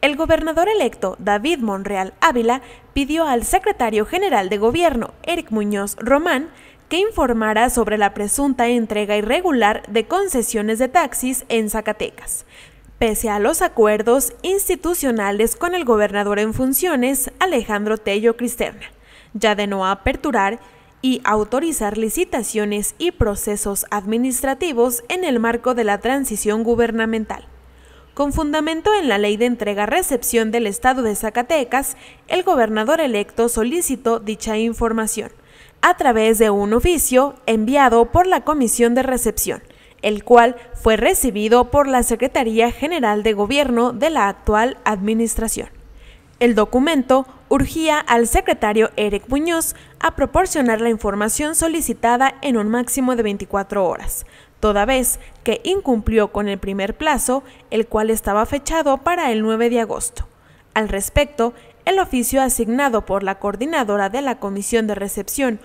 El gobernador electo David Monreal Ávila pidió al secretario general de gobierno, Eric Muñoz Román, que informara sobre la presunta entrega irregular de concesiones de taxis en Zacatecas. Pese a los acuerdos institucionales con el gobernador en funciones, Alejandro Tello Cristerna, ya de no aperturar y autorizar licitaciones y procesos administrativos en el marco de la transición gubernamental. Con fundamento en la ley de entrega-recepción del Estado de Zacatecas, el gobernador electo solicitó dicha información a través de un oficio enviado por la Comisión de Recepción, el cual fue recibido por la Secretaría General de Gobierno de la actual Administración. El documento urgía al secretario Eric Muñoz a proporcionar la información solicitada en un máximo de 24 horas, toda vez que incumplió con el primer plazo, el cual estaba fechado para el 9 de agosto. Al respecto, el oficio asignado por la coordinadora de la Comisión de Recepción,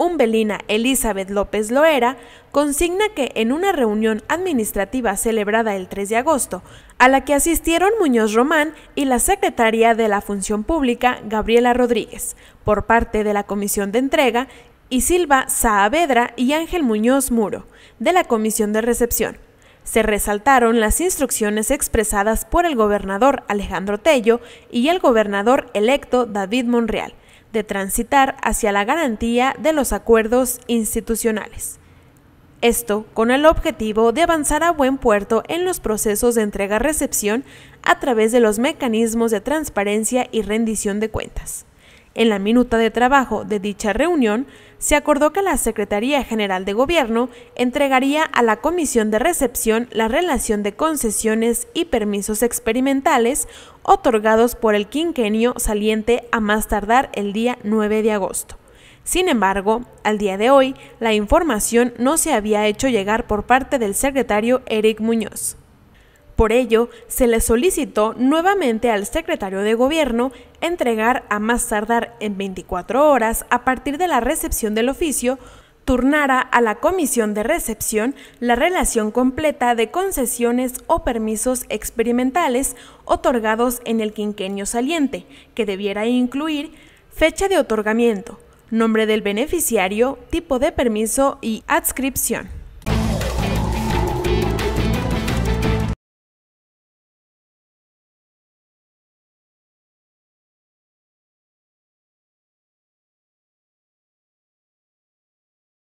Umbelina Elizabeth López Loera, consigna que en una reunión administrativa celebrada el 3 de agosto, a la que asistieron Muñoz Román y la secretaria de la Función Pública, Gabriela Rodríguez, por parte de la Comisión de Entrega, y Silva Saavedra y Ángel Muñoz Muro, de la Comisión de Recepción. Se resaltaron las instrucciones expresadas por el gobernador Alejandro Tello y el gobernador electo David Monreal de transitar hacia la garantía de los acuerdos institucionales. Esto con el objetivo de avanzar a buen puerto en los procesos de entrega-recepción a través de los mecanismos de transparencia y rendición de cuentas. En la minuta de trabajo de dicha reunión, se acordó que la Secretaría General de Gobierno entregaría a la Comisión de Recepción la relación de concesiones y permisos experimentales otorgados por el quinquenio saliente a más tardar el día 9 de agosto. Sin embargo, al día de hoy, la información no se había hecho llegar por parte del secretario Eric Muñoz. Por ello, se le solicitó nuevamente al secretario de Gobierno entregar a más tardar en 24 horas a partir de la recepción del oficio turnara a la comisión de recepción la relación completa de concesiones o permisos experimentales otorgados en el quinquenio saliente, que debiera incluir fecha de otorgamiento, nombre del beneficiario, tipo de permiso y adscripción.